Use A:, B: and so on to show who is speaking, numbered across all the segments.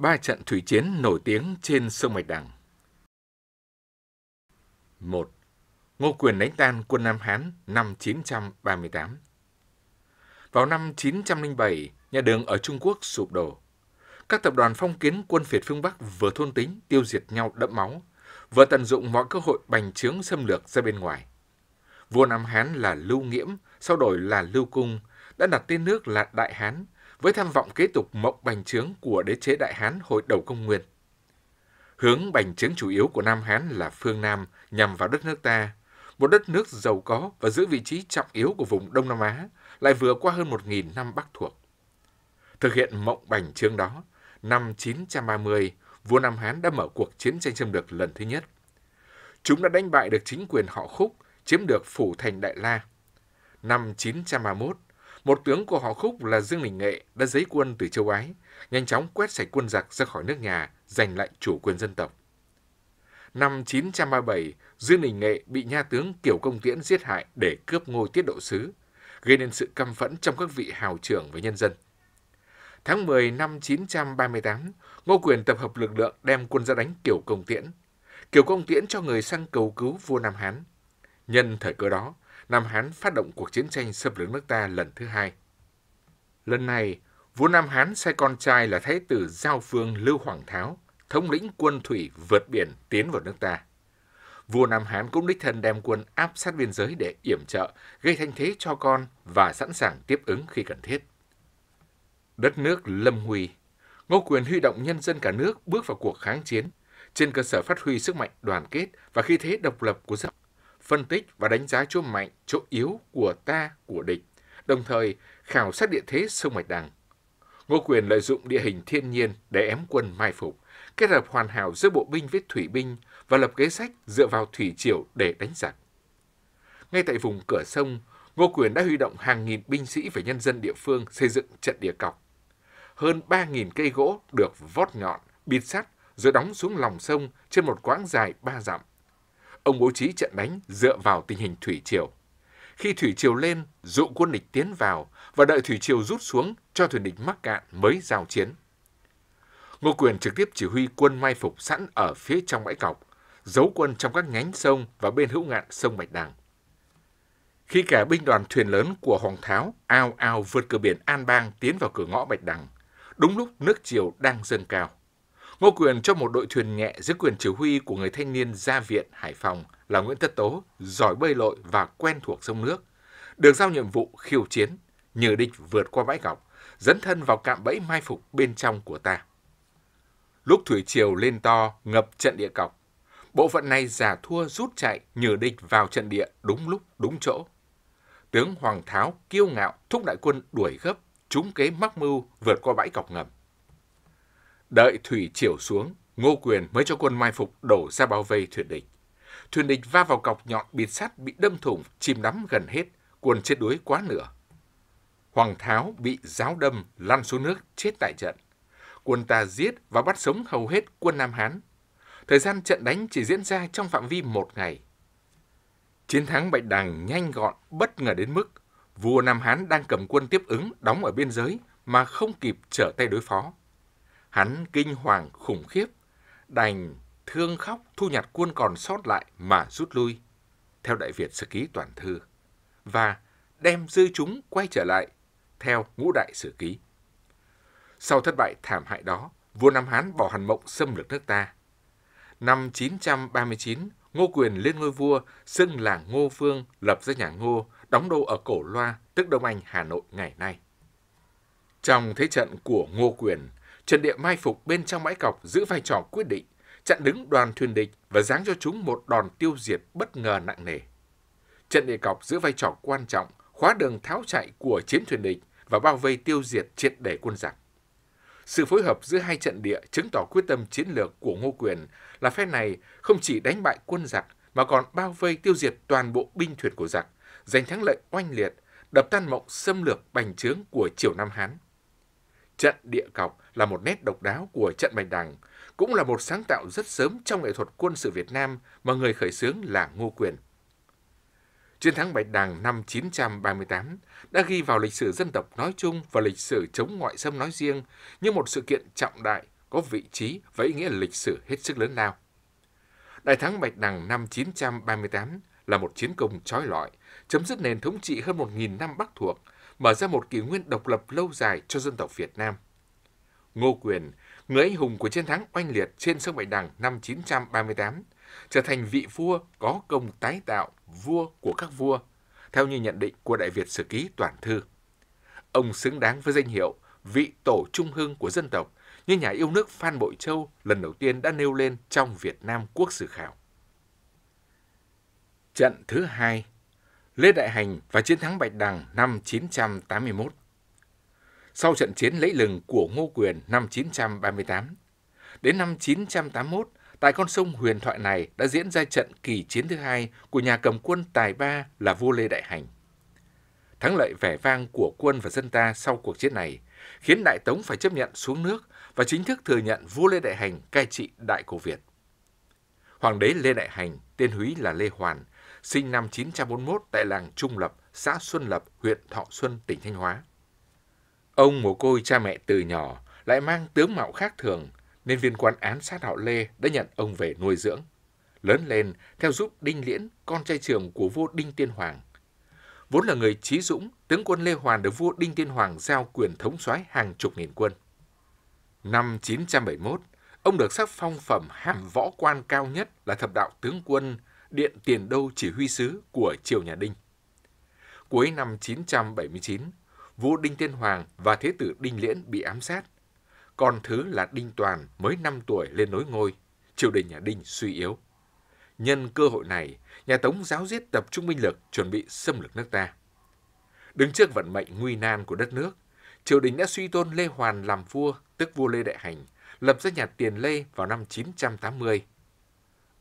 A: ba trận thủy chiến nổi tiếng trên sông Bạch Đằng. 1. Ngô Quyền đánh tan quân Nam Hán năm 938 Vào năm 907, nhà đường ở Trung Quốc sụp đổ. Các tập đoàn phong kiến quân phiệt phương Bắc vừa thôn tính tiêu diệt nhau đẫm máu, vừa tận dụng mọi cơ hội bành trướng xâm lược ra bên ngoài. Vua Nam Hán là Lưu Nghiễm, sau đổi là Lưu Cung, đã đặt tên nước là Đại Hán, với tham vọng kế tục mộng bành trướng của đế chế Đại Hán hồi đầu công nguyên. Hướng bành trướng chủ yếu của Nam Hán là phương Nam nhằm vào đất nước ta, một đất nước giàu có và giữ vị trí trọng yếu của vùng Đông Nam Á, lại vừa qua hơn 1.000 năm Bắc thuộc. Thực hiện mộng bành trướng đó, năm 930, vua Nam Hán đã mở cuộc chiến tranh xâm lược lần thứ nhất. Chúng đã đánh bại được chính quyền họ Khúc, chiếm được phủ thành Đại La. Năm 931, một tướng của họ Khúc là Dương Đình Nghệ đã giấy quân từ châu Ái, nhanh chóng quét sạch quân giặc ra khỏi nước nhà, giành lại chủ quyền dân tộc. Năm 937, Dương Đình Nghệ bị nha tướng Kiều Công Tiễn giết hại để cướp ngôi tiết độ sứ, gây nên sự căm phẫn trong các vị hào trưởng và nhân dân. Tháng 10 năm 938, Ngô Quyền tập hợp lực lượng đem quân ra đánh Kiều Công Tiễn. Kiều Công Tiễn cho người sang cầu cứu vua Nam Hán. Nhân thời cơ đó, Nam Hán phát động cuộc chiến tranh xâm lược nước ta lần thứ hai. Lần này, vua Nam Hán sai con trai là thái tử Giao Phương Lưu Hoàng Tháo, thống lĩnh quân thủy vượt biển tiến vào nước ta. Vua Nam Hán cũng đích thân đem quân áp sát biên giới để yểm trợ, gây thanh thế cho con và sẵn sàng tiếp ứng khi cần thiết. Đất nước lâm Huy Ngô Quyền huy động nhân dân cả nước bước vào cuộc kháng chiến trên cơ sở phát huy sức mạnh đoàn kết và khí thế độc lập của dân phân tích và đánh giá chỗ mạnh, chỗ yếu của ta, của địch, đồng thời khảo sát địa thế sông Mạch Đằng. Ngô Quyền lợi dụng địa hình thiên nhiên để ém quân mai phục, kết hợp hoàn hảo giữa bộ binh với thủy binh và lập kế sách dựa vào thủy triều để đánh giặc. Ngay tại vùng cửa sông, Ngô Quyền đã huy động hàng nghìn binh sĩ và nhân dân địa phương xây dựng trận địa cọc. Hơn 3.000 cây gỗ được vót nhọn, bịt sắt rồi đóng xuống lòng sông trên một quãng dài ba dặm Ông bố trí trận đánh dựa vào tình hình thủy triều. Khi thủy triều lên, dụ quân địch tiến vào và đợi thủy triều rút xuống cho thuyền địch mắc cạn mới giao chiến. Ngô Quyền trực tiếp chỉ huy quân mai phục sẵn ở phía trong bãi cọc, giấu quân trong các nhánh sông và bên hữu ngạn sông Bạch Đằng. Khi cả binh đoàn thuyền lớn của Hoàng Tháo ao ao vượt cửa biển An Bang tiến vào cửa ngõ Bạch Đằng, đúng lúc nước chiều đang dâng cao. Ngô Quyền cho một đội thuyền nhẹ dưới quyền chỉ huy của người thanh niên gia viện Hải Phòng là Nguyễn Tất Tố, giỏi bơi lội và quen thuộc sông nước. Được giao nhiệm vụ khiêu chiến, nhờ địch vượt qua bãi cọc, dẫn thân vào cạm bẫy mai phục bên trong của ta. Lúc thủy triều lên to, ngập trận địa cọc, bộ phận này giả thua rút chạy nhờ địch vào trận địa đúng lúc, đúng chỗ. Tướng Hoàng Tháo kiêu ngạo thúc đại quân đuổi gấp, trúng kế mắc mưu vượt qua bãi cọc ngầm. Đợi thủy chiều xuống, Ngô Quyền mới cho quân mai phục đổ ra bao vây thuyền địch. Thuyền địch va vào cọc nhọn bịt sắt bị đâm thủng, chìm đắm gần hết, quân chết đuối quá nửa. Hoàng Tháo bị giáo đâm, lăn xuống nước, chết tại trận. Quân ta giết và bắt sống hầu hết quân Nam Hán. Thời gian trận đánh chỉ diễn ra trong phạm vi một ngày. Chiến thắng Bạch Đằng nhanh gọn, bất ngờ đến mức vua Nam Hán đang cầm quân tiếp ứng đóng ở biên giới mà không kịp trở tay đối phó. Hắn kinh hoàng khủng khiếp, đành thương khóc thu nhặt quân còn sót lại mà rút lui, theo Đại Việt Sử Ký Toàn Thư, và đem dư chúng quay trở lại, theo Ngũ Đại Sử Ký. Sau thất bại thảm hại đó, vua Nam Hán bỏ Hàn Mộng xâm lược nước ta. Năm 939, Ngô Quyền lên ngôi vua, xưng là Ngô Vương, lập ra nhà Ngô, đóng đô ở Cổ Loa, tức Đông Anh, Hà Nội ngày nay. Trong thế trận của Ngô Quyền, trận Địa mai phục bên trong bãi cọc giữ vai trò quyết định, chặn đứng đoàn thuyền địch và giáng cho chúng một đòn tiêu diệt bất ngờ nặng nề. trận Địa cọc giữ vai trò quan trọng, khóa đường tháo chạy của chiến thuyền địch và bao vây tiêu diệt triệt để quân giặc. Sự phối hợp giữa hai trận địa chứng tỏ quyết tâm chiến lược của Ngô Quyền là phe này không chỉ đánh bại quân giặc mà còn bao vây tiêu diệt toàn bộ binh thuyền của giặc, giành thắng lợi oanh liệt, đập tan mộng xâm lược bành trướng của triều Nam Hán. Trận địa cọc là một nét độc đáo của trận Bạch Đằng, cũng là một sáng tạo rất sớm trong nghệ thuật quân sự Việt Nam mà người khởi xướng là Ngô Quyền. Chiến thắng Bạch Đằng năm 938 đã ghi vào lịch sử dân tộc nói chung và lịch sử chống ngoại xâm nói riêng như một sự kiện trọng đại có vị trí và ý nghĩa lịch sử hết sức lớn lao. Đại thắng Bạch Đằng năm 938 là một chiến công trói lọi, chấm dứt nền thống trị hơn 1.000 năm Bắc thuộc mở ra một kỷ nguyên độc lập lâu dài cho dân tộc Việt Nam. Ngô Quyền, người anh hùng của chiến thắng oanh liệt trên sông Bạch Đằng năm 938, trở thành vị vua có công tái tạo vua của các vua, theo như nhận định của Đại Việt Sử Ký Toàn Thư. Ông xứng đáng với danh hiệu vị tổ trung hưng của dân tộc như nhà yêu nước Phan Bội Châu lần đầu tiên đã nêu lên trong Việt Nam Quốc Sử Khảo. Trận thứ hai Lê Đại Hành và chiến thắng Bạch Đằng năm 981. Sau trận chiến lẫy lừng của Ngô Quyền năm 938, đến năm 981, tại con sông huyền thoại này đã diễn ra trận kỳ chiến thứ hai của nhà cầm quân Tài Ba là vua Lê Đại Hành. Thắng lợi vẻ vang của quân và dân ta sau cuộc chiến này khiến Đại Tống phải chấp nhận xuống nước và chính thức thừa nhận vua Lê Đại Hành cai trị Đại Cổ Việt. Hoàng đế Lê Đại Hành, tên húy là Lê Hoàn, sinh năm 941 tại làng Trung Lập, xã Xuân Lập, huyện Thọ Xuân, tỉnh Thanh Hóa. Ông mồ côi cha mẹ từ nhỏ lại mang tướng mạo khác thường, nên viên quan án sát họ Lê đã nhận ông về nuôi dưỡng. Lớn lên, theo giúp Đinh Liễn, con trai trưởng của vua Đinh Tiên Hoàng. Vốn là người trí dũng, tướng quân Lê Hoàn được vua Đinh Tiên Hoàng giao quyền thống soái hàng chục nghìn quân. Năm 971, ông được sắc phong phẩm hàm võ quan cao nhất là thập đạo tướng quân Điện Tiền Đô Chỉ huy sứ của Triều Nhà Đinh. Cuối năm 979, vua Đinh Tiên Hoàng và thế tử Đinh Liễn bị ám sát. Còn thứ là Đinh Toàn mới 5 tuổi lên nối ngôi, triều đình nhà Đinh suy yếu. Nhân cơ hội này, nhà Tống giáo giết tập trung binh lực chuẩn bị xâm lược nước ta. Đứng trước vận mệnh nguy nan của đất nước, triều đình đã suy tôn Lê Hoàn làm vua, tức vua Lê Đại Hành, lập ra nhà Tiền Lê vào năm 980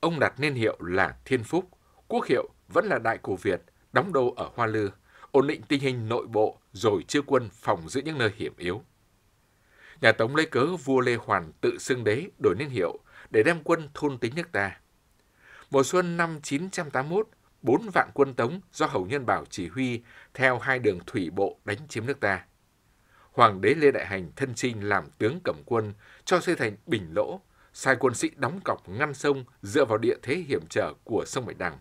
A: Ông đặt niên hiệu là Thiên Phúc, quốc hiệu vẫn là Đại Cổ Việt, đóng đô ở Hoa Lư, ổn định tình hình nội bộ rồi chia quân phòng giữ những nơi hiểm yếu. Nhà Tống lấy cớ vua Lê Hoàn tự xưng đế đổi niên hiệu để đem quân thôn tính nước ta. Mùa xuân năm 981, bốn vạn quân Tống do Hầu Nhân Bảo chỉ huy theo hai đường thủy bộ đánh chiếm nước ta. Hoàng đế Lê Đại Hành thân trinh làm tướng cầm quân, cho xây thành Bình Lỗ, sai quân sĩ đóng cọc ngăn sông dựa vào địa thế hiểm trở của sông Bạch Đằng.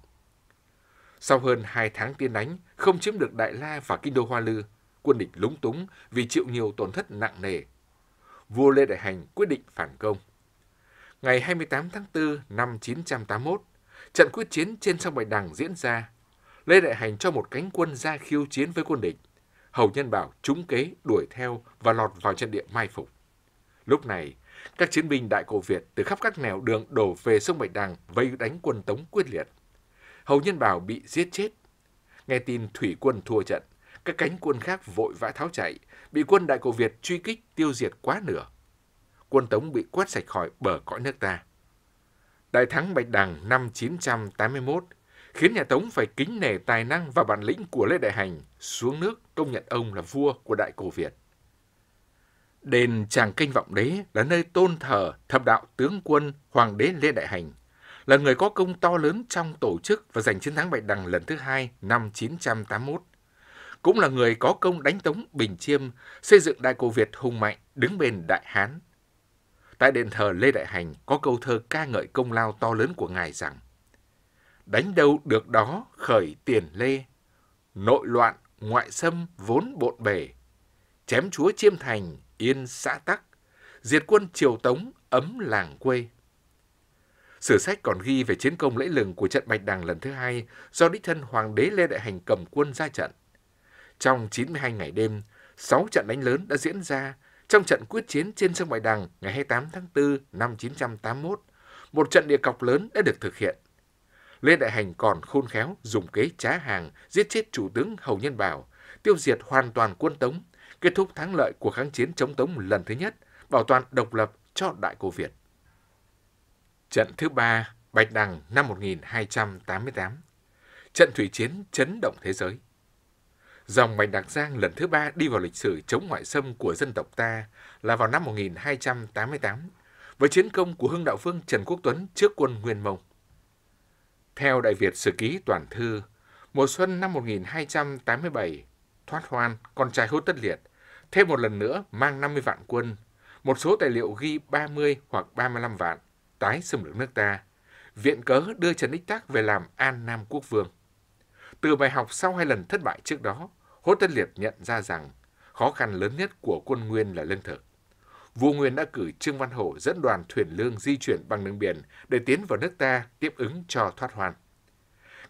A: Sau hơn hai tháng tiến đánh, không chiếm được Đại La và Kinh Đô Hoa Lư, quân địch lúng túng vì chịu nhiều tổn thất nặng nề. Vua Lê Đại Hành quyết định phản công. Ngày 28 tháng 4 năm 981, trận quyết chiến trên sông Bạch Đằng diễn ra. Lê Đại Hành cho một cánh quân ra khiêu chiến với quân địch. Hầu Nhân Bảo trúng kế đuổi theo và lọt vào trận địa mai phục. Lúc này, các chiến binh Đại Cổ Việt từ khắp các nẻo đường đổ về sông Bạch Đằng vây đánh quân Tống quyết liệt. Hầu Nhân Bảo bị giết chết. Nghe tin thủy quân thua trận, các cánh quân khác vội vã tháo chạy, bị quân Đại Cổ Việt truy kích tiêu diệt quá nửa. Quân Tống bị quét sạch khỏi bờ cõi nước ta. Đại thắng Bạch Đằng năm 981 khiến nhà Tống phải kính nể tài năng và bản lĩnh của Lê Đại Hành, xuống nước công nhận ông là vua của Đại Cổ Việt. Đền Tràng Kinh Vọng Đế là nơi tôn thờ thập đạo tướng quân Hoàng đế Lê Đại Hành, là người có công to lớn trong tổ chức và giành chiến thắng bại đằng lần thứ hai năm 981. Cũng là người có công đánh tống Bình Chiêm, xây dựng Đại Cổ Việt hùng mạnh, đứng bên Đại Hán. Tại đền thờ Lê Đại Hành có câu thơ ca ngợi công lao to lớn của ngài rằng Đánh đâu được đó khởi tiền lê, nội loạn ngoại xâm vốn bộn bể, chém chúa chiêm thành yên xã tắc, diệt quân triều Tống ấm làng quê. Sử sách còn ghi về chiến công lẫy lừng của trận Bạch Đằng lần thứ hai do đích thân Hoàng đế Lê Đại Hành cầm quân ra trận. Trong 92 ngày đêm, 6 trận đánh lớn đã diễn ra trong trận quyết chiến trên sông Bạch Đằng ngày 28 tháng 4 năm 981. Một trận địa cọc lớn đã được thực hiện. Lê Đại Hành còn khôn khéo dùng kế trá hàng giết chết chủ tướng Hầu Nhân Bảo, tiêu diệt hoàn toàn quân Tống, kết thúc thắng lợi của kháng chiến chống Tống lần thứ nhất, bảo toàn độc lập cho Đại Cổ Việt. Trận thứ ba Bạch Đằng năm 1288 Trận thủy chiến chấn động thế giới Dòng Bạch Đằng Giang lần thứ ba đi vào lịch sử chống ngoại xâm của dân tộc ta là vào năm 1288 với chiến công của Hưng Đạo Vương Trần Quốc Tuấn trước quân Nguyên Mông. Theo Đại Việt Sử Ký Toàn Thư, mùa xuân năm 1287, Thoát Hoan, con trai Hốt Tất Liệt, thêm một lần nữa mang 50 vạn quân, một số tài liệu ghi 30 hoặc 35 vạn, tái xâm lược nước ta, viện cớ đưa Trần Ích Tắc về làm An Nam Quốc Vương. Từ bài học sau hai lần thất bại trước đó, Hốt Tân Liệt nhận ra rằng khó khăn lớn nhất của quân Nguyên là lương thực. Vua Nguyên đã cử Trương Văn Hổ dẫn đoàn thuyền lương di chuyển bằng đường biển để tiến vào nước ta tiếp ứng cho thoát hoàn.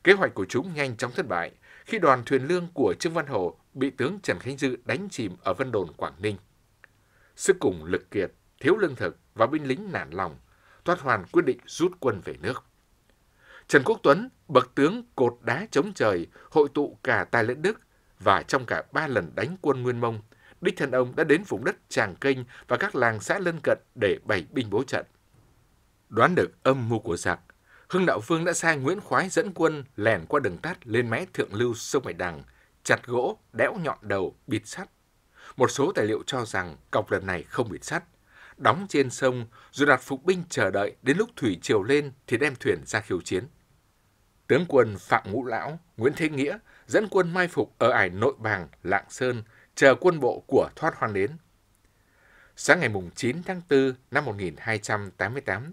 A: Kế hoạch của chúng nhanh chóng thất bại khi đoàn thuyền lương của Trương Văn Hổ bị tướng Trần Khánh Dư đánh chìm ở Vân Đồn, Quảng Ninh. Sức cùng lực kiệt, thiếu lương thực và binh lính nản lòng, Toát Hoàn quyết định rút quân về nước. Trần Quốc Tuấn, bậc tướng cột đá chống trời, hội tụ cả tài lẫn đức và trong cả ba lần đánh quân Nguyên Mông, đích thân ông đã đến vùng đất Tràng Kinh và các làng xã lân cận để bày binh bố trận. Đoán được âm mưu của giặc, Hưng Đạo Vương đã sai Nguyễn Khoái dẫn quân lèn qua đường tắt lên mé thượng lưu sông Bạch Đằng – chặt gỗ, đẽo nhọn đầu, bịt sắt. Một số tài liệu cho rằng cọc lần này không bịt sắt, đóng trên sông rồi đặt phục binh chờ đợi đến lúc thủy triều lên thì đem thuyền ra khiêu chiến. Tướng quân Phạm Ngũ Lão, Nguyễn Thế Nghĩa dẫn quân mai phục ở ải Nội Bàng, Lạng Sơn, chờ quân bộ của Thoát Hoan đến. Sáng ngày 9 tháng 4 năm 1288,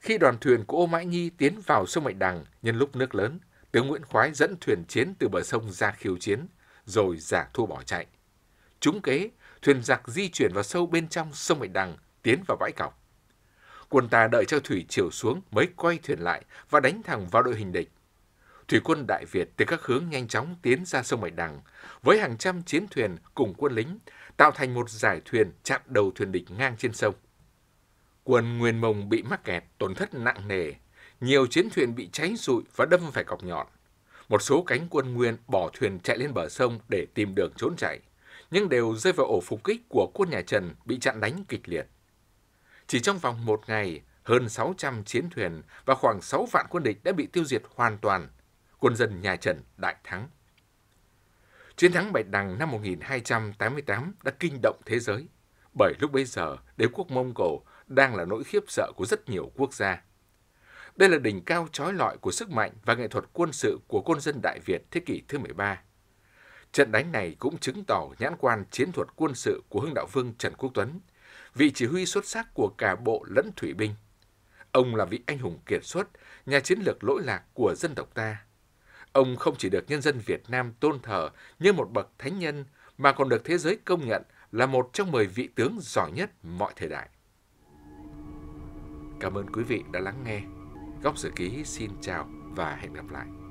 A: khi đoàn thuyền của Ô Mãi Nhi tiến vào sông Mạch Đằng nhân lúc nước lớn, tướng Nguyễn Khoái dẫn thuyền chiến từ bờ sông ra khiêu chiến, rồi giả thua bỏ chạy. Trúng kế, thuyền giặc di chuyển vào sâu bên trong sông Bạch Đằng, tiến vào bãi cọc. Quân ta đợi cho thủy chiều xuống mới quay thuyền lại và đánh thẳng vào đội hình địch. Thủy quân Đại Việt từ các hướng nhanh chóng tiến ra sông Bạch Đằng, với hàng trăm chiến thuyền cùng quân lính, tạo thành một giải thuyền chặn đầu thuyền địch ngang trên sông. Quân Nguyên Mông bị mắc kẹt, tổn thất nặng nề, nhiều chiến thuyền bị cháy rụi và đâm phải cọc nhọn. Một số cánh quân Nguyên bỏ thuyền chạy lên bờ sông để tìm đường trốn chạy, nhưng đều rơi vào ổ phục kích của quân nhà Trần bị chặn đánh kịch liệt. Chỉ trong vòng một ngày, hơn 600 chiến thuyền và khoảng 6 vạn quân địch đã bị tiêu diệt hoàn toàn. Quân dân nhà Trần đại thắng. Chiến thắng Bạch Đằng năm 1288 đã kinh động thế giới, bởi lúc bấy giờ đế quốc Mông Cổ đang là nỗi khiếp sợ của rất nhiều quốc gia. Đây là đỉnh cao trói lọi của sức mạnh và nghệ thuật quân sự của quân dân Đại Việt thế kỷ thứ 13. Trận đánh này cũng chứng tỏ nhãn quan chiến thuật quân sự của Hưng Đạo Vương Trần Quốc Tuấn, vị chỉ huy xuất sắc của cả bộ lẫn thủy binh. Ông là vị anh hùng kiệt xuất, nhà chiến lược lỗi lạc của dân tộc ta. Ông không chỉ được nhân dân Việt Nam tôn thờ như một bậc thánh nhân mà còn được thế giới công nhận là một trong 10 vị tướng giỏi nhất mọi thời đại. Cảm ơn quý vị đã lắng nghe. Góc Sử Ký xin chào và hẹn gặp lại.